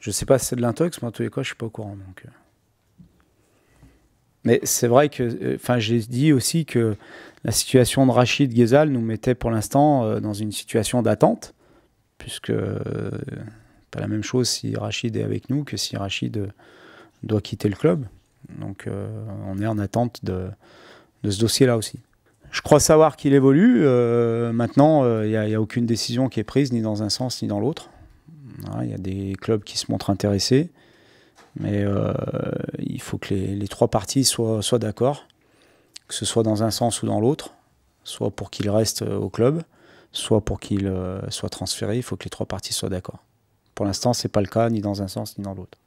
Je ne sais pas si c'est de l'intox, mais en tous les cas, je ne suis pas au courant. Donc. Euh. Mais c'est vrai que, euh, enfin, j'ai dit aussi que la situation de Rachid Ghezal nous mettait pour l'instant euh, dans une situation d'attente, puisque n'est pas la même chose si Rachid est avec nous que si Rachid doit quitter le club. Donc, on est en attente de, ce dossier-là aussi. Je crois savoir qu'il évolue. maintenant, il n'y a aucune décision qui est prise, ni dans un sens, ni dans l'autre. Il y a des clubs qui se montrent intéressés, mais euh, il faut que les, trois parties soient, d'accord, que ce soit dans un sens ou dans l'autre, soit pour qu'il reste euh, au club, soit pour qu'il euh, soit transféré. Il faut que les trois parties soient d'accord. Pour l'instant, ce n'est pas le cas, ni dans un sens, ni dans l'autre.